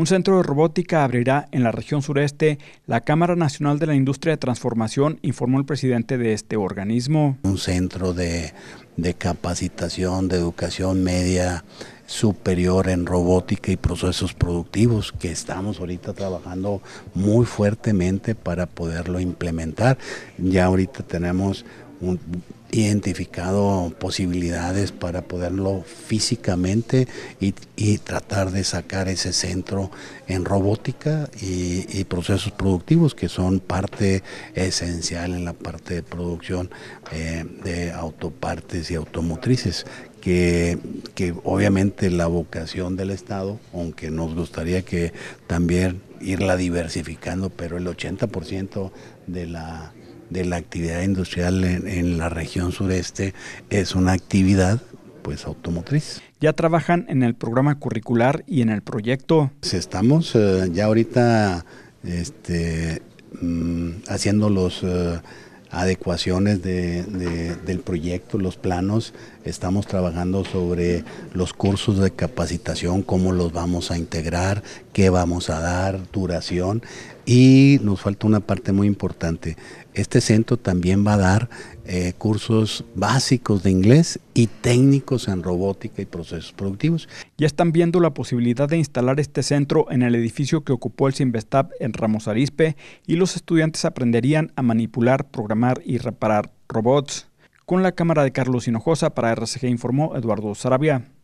Un centro de robótica abrirá en la región sureste la Cámara Nacional de la Industria de Transformación, informó el presidente de este organismo. Un centro de, de capacitación, de educación media superior en robótica y procesos productivos que estamos ahorita trabajando muy fuertemente para poderlo implementar. Ya ahorita tenemos identificado posibilidades para poderlo físicamente y, tratar de sacar ese centro en robótica y, procesos productivos que son parte esencial en la parte de producción eh, de autopartes y automotrices. Que, que obviamente la vocación del Estado, aunque nos gustaría que también irla diversificando, pero el 80% de la de la actividad industrial en, la región sureste es una actividad pues automotriz. ¿Ya trabajan en el programa curricular y en el proyecto? Pues, estamos eh, ya ahorita este, mm, haciendo los... Eh, adecuaciones del proyecto, los planos. Estamos trabajando sobre los cursos de capacitación, cómo los vamos a integrar, qué vamos a dar, duración. Y nos falta una parte muy importante. Este centro también va a dar eh, cursos básicos de inglés y técnicos en robótica y procesos productivos. Ya están viendo la posibilidad de instalar este centro en el edificio que ocupó el Simvestab en Ramos Arispe y los estudiantes aprenderían a manipular, programar y reparar robots. Con la cámara de Carlos Hinojosa para RCG informó Eduardo Sarabia.